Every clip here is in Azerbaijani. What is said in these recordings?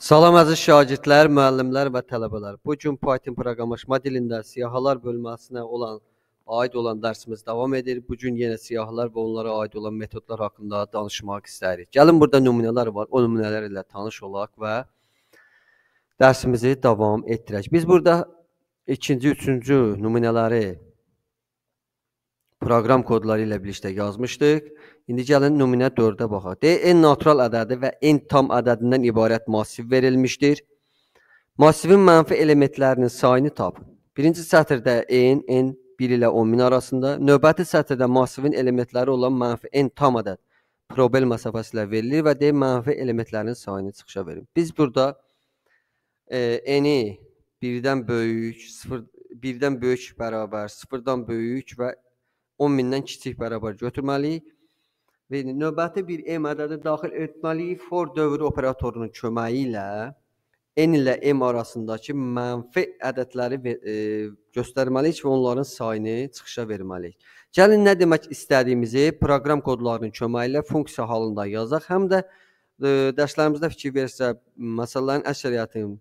Salam əziz şagirdlər, müəllimlər və tələbələr. Bu gün Python proqramlaşma dilində siyahılar bölməsinə olan aid olan dərsimiz davam edir. Bu gün yenə siyahılar və onlara aid olan metodlar haqqında danışmaq istəyirik. Gəlin burada nümunələr var. O nümunələr ilə tanış olaq və dərsimizi davam etdirək. Biz burada ikinci, üçüncü nümunələri proqram kodları ilə birlikdə yazmışdıq. İndi gəlin nümunə 4-ə baxaq. D n natural ədədi və n tam ədədindən ibarət masiv verilmişdir. Masivin mənfi elementlərinin sayını tapın. Birinci sətirdə n, n 1 ilə 10000 arasında, növbəti sətirdə masivin elementləri olan mənfi n tam ədəd probel məsafəsi ilə verilir və D mənfi elementlərinin sayını çıxışa verin. Biz burada e, n-i 1-dən böyük, 0 1-dən böyük bərabər, 0-dan böyük və 10 mindən kiçik bərabər götürməliyik və növbəti bir M ədədi daxil etməliyik for dövrü operatorunun köməyi ilə n ilə m arasındakı mənfi ədədləri e, göstərməliyik və onların sayını çıxışa verməliyik. Gəlin nə demək istədiyimizi proqram kodlarının köməyi ilə funksiya halında yazaq, həm də e, dərslərimizdə fikir versə məsələlərin əksəriyyətini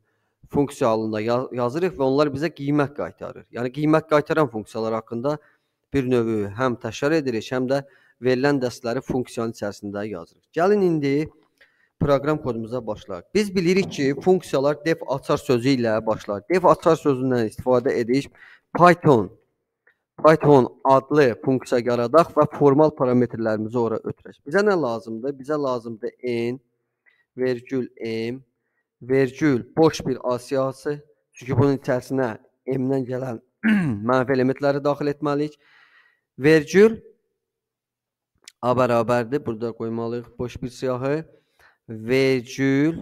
funksiya halında yaz yazırıq və onlar bizə qiymət qaytarır. Yəni qiymət qaytaran funksiyalar haqqında bir növü həm təşkil edirik, həm də verilən dərsləri funksiyanın içərisində yazırıq. Gəlin indi proqram kodumuza başlayaq. Biz bilirik ki, funksiyalar def açar sözü ilə başlar. Def açar sözündən istifadə edirik. Python Python adlı funksiya yaradaq və formal parametrlərimizi ora ötürək. Bizə nə lazımdır? Bizə lazımdır n, vergül m, vergül boş bir A siyahısı. Çünki bunun içərisinə m-dən gələn mənfi elementləri daxil etməliyik. Vergül A bərabərdir. Burada qoymalıyıq boş bir siyahı. Vergül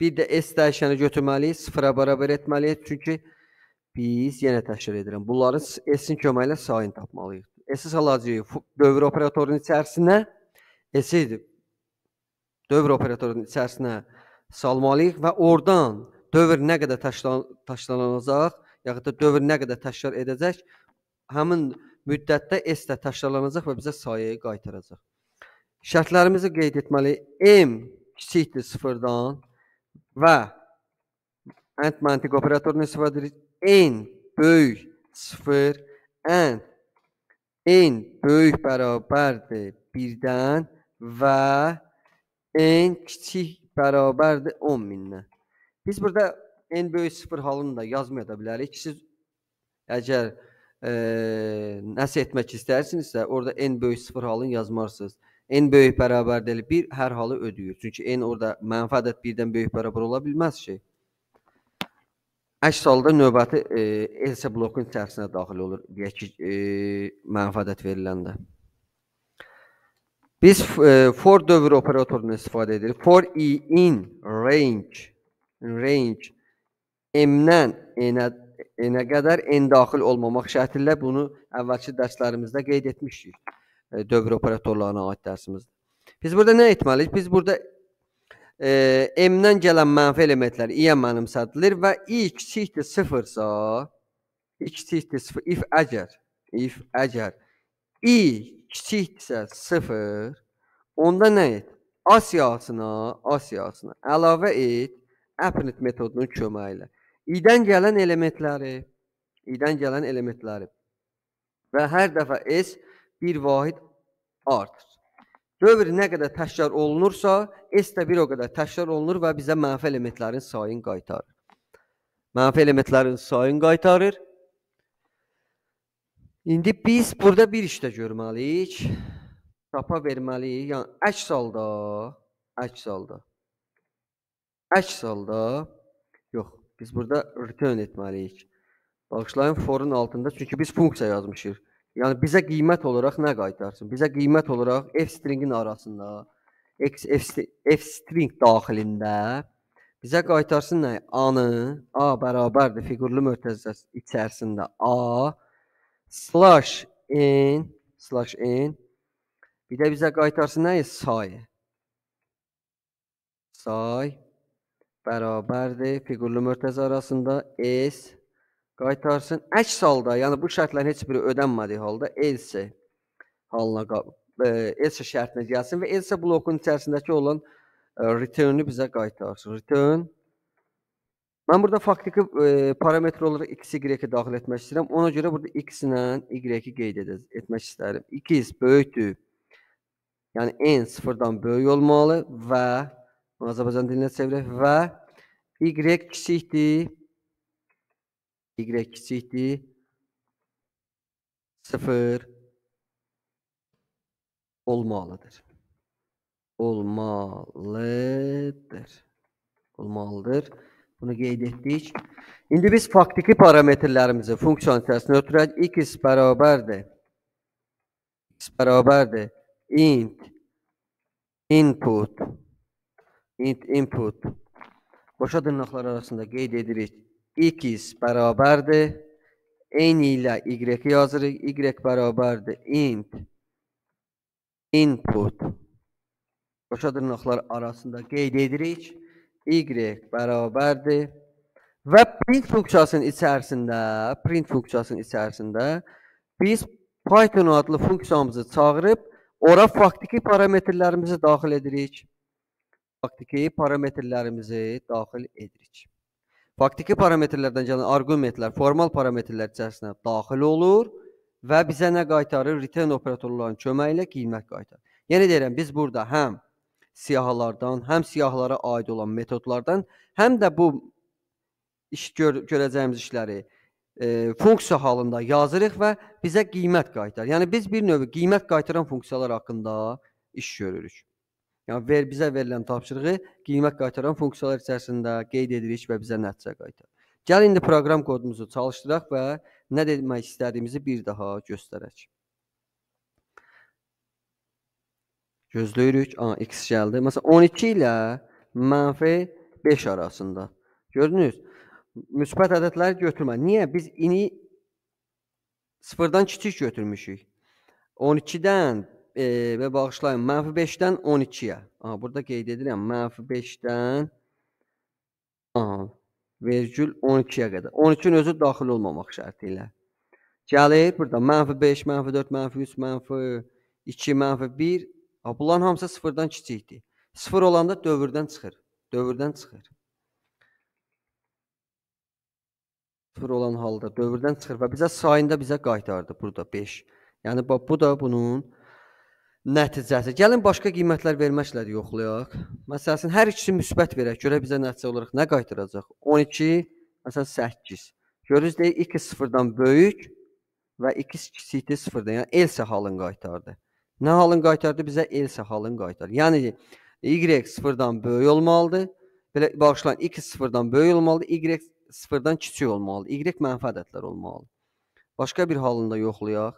bir də S dəyişəni götürməliyik, sıfıra bərabər etməliyik. Çünki biz yenə təkrar edirəm. Bunların S-in köməyi ilə sayını tapmalıyıq. S-i salacağıq dövr operatorunun içərisinə. S-i dövr operatorunun içərisinə salmalıyıq və oradan dövr nə qədər təşkil təşkilanacaq, yaxud da dövr nə qədər təşkil edəcək, həmin dövr müddətdə S də təkrarlanacaq və bizə sayəni qaytaracaq. Şərtlərimizi qeyd etməliyik. M kiçikdir 0-dan və and məntiq operatorunu istifadə edirik. N böyük 0 and n böyük bərabərdir 1-dən və n kiçik bərabərdir 10 mindən. Biz burada n böyük 0 halını da yazmaya da bilərik. Siz əgər e, nəsə etmək istəyirsinizsə, orada n böyük 0 halını yazmarsınız. n böyük bərabər deyil, 1 hər halı ödəyir. Çünki n orada mənfi ədəd 1-dən böyük bərabər ola bilməz şey. Əks halda növbəti e, else blokun içərisinə daxil olur, deyək ki, e, mənfi ədəd veriləndə. Biz e, for dövr operatorunu istifadə edirik. For i in range range m-dən n-ə E, nə qədər n daxil olmamaq şərti ilə bunu əvvəlki dərslərimizdə qeyd etmişdik. E, dövr operatorlarına aid dərsimizdə. Biz burada nə etməliyik? Biz burada e, m-dən gələn mənfi elementlər i-yə mənimsədilir və i kiçikdir 0-sa, i kiçikdir 0 if əgər, if əgər i kiçikdirsə 0, onda nə et? A siyahısına, A siyahısına əlavə et append metodunun köməyi ilə i-dən gələn elementləri, i-dən gələn elementləri və hər dəfə s bir vahid artır. Dövr nə qədər təkrar olunursa, s də bir o qədər təkrar olunur və bizə mənfi elementlərin sayını qaytarır. Mənfi elementlərin sayını qaytarır. İndi biz burada bir iş də görməliyik. Çapa verməliyik. Yəni əks halda, əks halda. Əks halda Biz burada return etməliyik. Bağışlayın forun altında çünki biz funksiya yazmışıq. Yəni bizə qiymət olaraq nə qaytarsın? Bizə qiymət olaraq f stringin arasında x f, f string daxilində bizə qaytarsın nə? A-nı A bərabərdir fiqurlu mötərizəsi içərisində A slash n slash n bir də bizə qaytarsın nə? Say. Say bərabərdir. Fiqurlu mörtəz arasında S qaytarsın. Əks halda, yəni bu şərtlərin heç biri ödənmədiyi halda else halına else şərtinə gəlsin və else blokunun içərisindəki olan e, return-ü bizə qaytarsın. Return Mən burada faktiki e, parametr olaraq x, y-i daxil etmək istəyirəm. Ona görə burada x ilə y-i qeyd edəcəm, etmək istəyirəm. 2x böyükdür. Yəni n 0-dan böyük olmalı və Azərbaycan dilinə çevirək və y kiçikdir y kiçikdir 0 olmalıdır. Olmalıdır. Olmalıdır. Bunu qeyd etdik. İndi biz faktiki parametrlərimizi funksiyon içərisinə ötürək. x bərabərdir. x bərabərdir. int input int input boşa dırnaqlar arasında qeyd edirik. x bərabərdir. Eyni ilə y-i yazırıq. y bərabərdir. int input boşa dırnaqlar arasında qeyd edirik. y bərabərdir. Və print funksiyasının içərisində, print funksiyasının içərisində biz Python adlı funksiyamızı çağırıb ora faktiki parametrlərimizi daxil edirik faktiki parametrlərimizi daxil edirik. Faktiki parametrlərdən gələn arqumentlər formal parametrlər içərisinə daxil olur və bizə nə qaytarır? Return operatorlarının köməyi ilə qiymət qaytarır. Yəni deyirəm, biz burada həm siyahılardan, həm siyahılara aid olan metodlardan, həm də bu iş gör görəcəyimiz işləri e, funksiya halında yazırıq və bizə qiymət qaytarır. Yəni biz bir növ qiymət qaytaran funksiyalar haqqında iş görürük. Yəni ver bizə verilən tapşırığı qiymət qaytaran funksiyalar içərisində qeyd edirik və bizə nəticə qaytarır. Gəl indi proqram kodumuzu çalışdıraq və nə demək istədiyimizi bir daha göstərək. Gözləyirik. A, x gəldi. Məsələn 12 ilə mənfi 5 arasında. Gördünüz? Müsbət ədədləri götürmə. Niyə? Biz ini 0-dan kiçik götürmüşük. 12-dən e, və bağışlayın. Mənfi 5-dən 12-yə. Burada qeyd edirəm. Mənfi 5-dən vergül 12-yə qədər. 12-nin özü daxil olmamaq şərti ilə. Gəlir burada mənfi 5, mənfi 4, mənfi 3, mənfi 2, mənfi 1. Bunların hamısı sıfırdan kiçikdir. Sıfır olanda dövrdən çıxır. Dövrdən çıxır. Sıfır olan halda dövrdən çıxır və bizə sayında bizə qaytardı burada 5. Yəni bu da bunun nəticəsi. Gəlin başqa qiymətlər verməklə də yoxlayaq. Məsələn, hər ikisi müsbət verək. Görə bizə nəticə olaraq nə qaytaracaq? 12, məsələn 8. Görürüz deyə 2 sıfırdan böyük və 2 kiçikdir sıfırdan. Yəni elsə halın qaytardı. Nə halın qaytardı? Bizə elsə halın qaytardı. Yəni y sıfırdan böyük olmalıdır. Belə bağışlan 2 sıfırdan böyük olmalıdır. Y sıfırdan kiçik olmalıdır. Y mənfi ədədlər olmalıdır. Başqa bir halında yoxlayaq.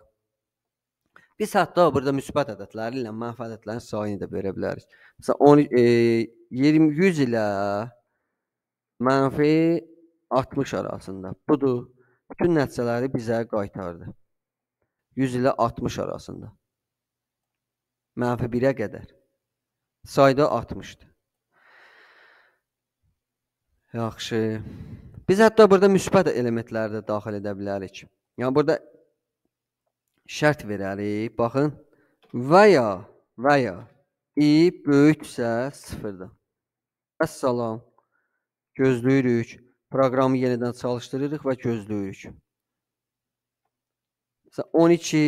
Biz hətta burada müsbət ədədləri ilə mənfi ədədlərin sayını da verə bilərik. Məsələn 10 e, 20 100 ilə mənfi 60 arasında. Budur. Bütün nəticələri bizə qaytardı. 100 ilə 60 arasında. Mənfi 1-ə qədər. Sayda 60-dır. Yaxşı. Biz hətta burada müsbət elementləri də daxil edə bilərik. Yəni burada şərt verərik. Baxın. Və ya və ya i böyüksə 0-dan. Vəssalam. Gözləyirik. Proqramı yenidən çalışdırırıq və gözləyirik. Məsələn 12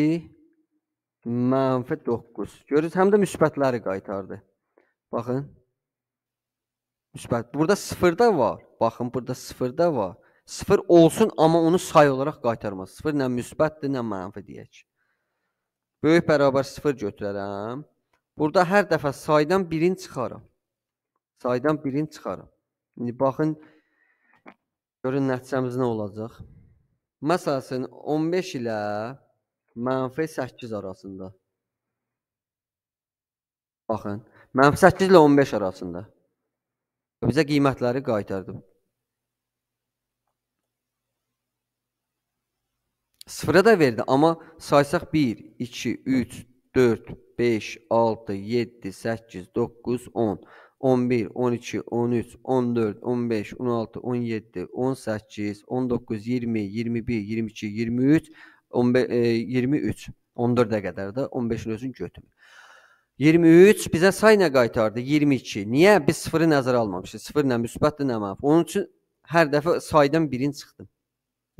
mənfi 9. Görürsüz, həm də müsbətləri qaytardı. Baxın. Müsbət. Burada 0 da var. Baxın, burada 0 da var. Sıfır olsun, amma onu say olaraq qaytarmaz. Sıfır nə müsbətdir, nə mənfi deyək. Böyük bərabər sıfır götürərəm. Burada hər dəfə saydan birini çıxaram. Saydan birini çıxaram. İndi baxın, görün nəticəmiz nə olacaq. Məsələn, 15 ilə mənfi 8 arasında. Baxın, mənfi 8 ilə 15 arasında. Bizə qiymətləri qaytardım. Sıfıra da verdi, amma saysaq 1, 2, 3, 4, 5, 6, 7, 8, 9, 10, 11, 12, 13, 14, 15, 16, 17, 18, 19, 20, 21, 22, 23, 15, e, 23, 14-ə qədər də 15-in özünü götürür. 23 bizə say nə qaytardı? 22. Niyə? Biz sıfırı nəzərə almamışıq. Sıfır nə müsbətdir, nə mənfi. Onun üçün hər dəfə saydan birin çıxdım.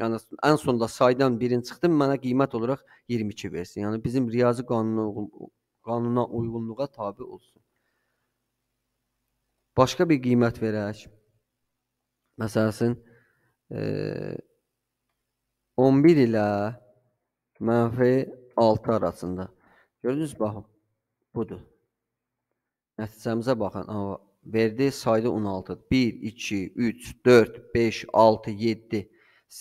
Yəni ən sonda saydan birin çıxdım, mənə qiymət olaraq 22 versin. Yəni bizim riyazi qanununa qanuna uyğunluğa tabe olsun. Başqa bir qiymət verək. Məsələn, e, 11 ilə mənfi 6 arasında. Gördünüz baxın. Budur. Nəticəmizə baxın. Verdi sayda 16. 1 2 3 4 5 6 7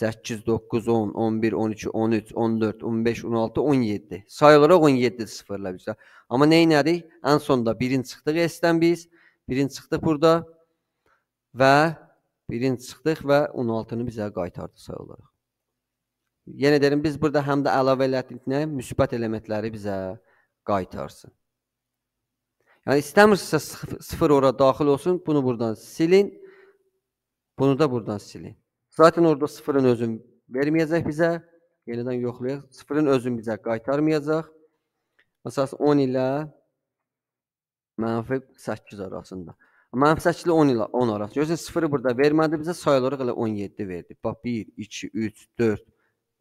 8, 9, 10, 11, 12, 13, 14, 15, 16, 17. Say olaraq 17 sıfırla biz. Amma nə edirik? Ən sonda birinci çıxdıq S-dən biz. Birinci çıxdıq burada. Və birinci çıxdıq və 16-nı bizə qaytardı say olaraq. Yenə deyirəm, biz burada həm də əlavə elədik nə? Müsbət elementləri bizə qaytarsın. Yəni istəmirsə sıfır ora daxil olsun, bunu buradan silin. Bunu da buradan silin. Zaten orada sıfırın özün verməyəcək bizə, yenidən yoxlayaq. Sıfırın özün bizə qaytarmayacaq. Məsələn 10 ilə mənfi 8 arasında. Mənfi 8 ilə 10 ilə 10 arasında. Görürsüz sıfırı burada vermədi bizə, say olaraq elə 17 verdi. Bax 1 2 3 4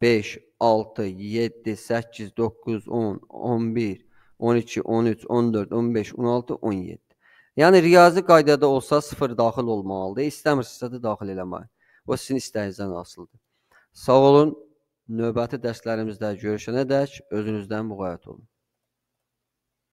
5 6 7 8 9 10 11 12 13 14 15 16 17. Yəni riyazi qaydada olsa sıfır daxil olmalıdır. İstəmirsinizsə də daxil eləməyin. O sizin istəyinizdən asılıdır. Sağ olun. Növbəti dərslərimizdə görüşənədək özünüzdən müğayət olun.